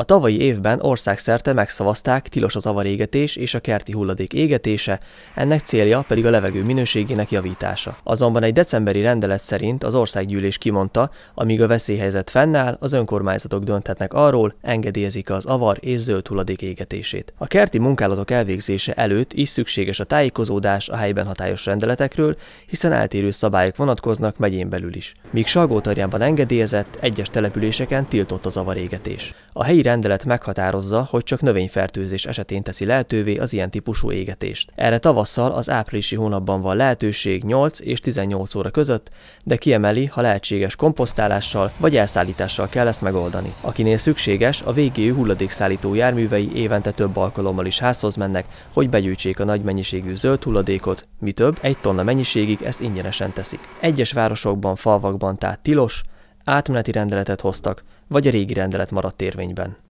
A tavalyi évben országszerte megszavazták tilos az avarégetés és a kerti hulladék égetése, ennek célja pedig a levegő minőségének javítása. Azonban egy decemberi rendelet szerint az országgyűlés kimondta, amíg a veszélyhelyzet fennáll, az önkormányzatok dönthetnek arról, engedélyezik az avar és zöld hulladék égetését. A kerti munkálatok elvégzése előtt is szükséges a tájékozódás a helyben hatályos rendeletekről, hiszen eltérő szabályok vonatkoznak megyén belül is. Míg Salgótarjánban engedélyezett, egyes településeken tiltott az avarégetés. A helyi rendelet meghatározza, hogy csak növényfertőzés esetén teszi lehetővé az ilyen típusú égetést. Erre tavasszal az áprilisi hónapban van lehetőség 8 és 18 óra között, de kiemeli, ha lehetséges komposztálással vagy elszállítással kell ezt megoldani. Akinél szükséges, a végéjű hulladékszállító járművei évente több alkalommal is házhoz mennek, hogy begyűjtsék a nagy mennyiségű zöld hulladékot, mi több, egy tonna mennyiségig ezt ingyenesen teszik. Egyes városokban, falvakban tehát tilos, átmeneti rendeletet hoztak, vagy a régi rendelet maradt érvényben.